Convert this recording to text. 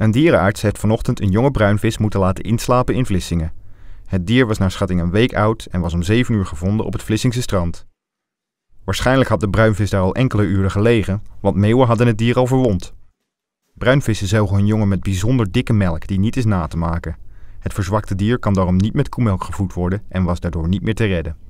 Een dierenarts heeft vanochtend een jonge bruinvis moeten laten inslapen in Vlissingen. Het dier was naar schatting een week oud en was om 7 uur gevonden op het Vlissingse strand. Waarschijnlijk had de bruinvis daar al enkele uren gelegen, want meeuwen hadden het dier al verwond. Bruinvissen zogen hun jongen met bijzonder dikke melk die niet is na te maken. Het verzwakte dier kan daarom niet met koemelk gevoed worden en was daardoor niet meer te redden.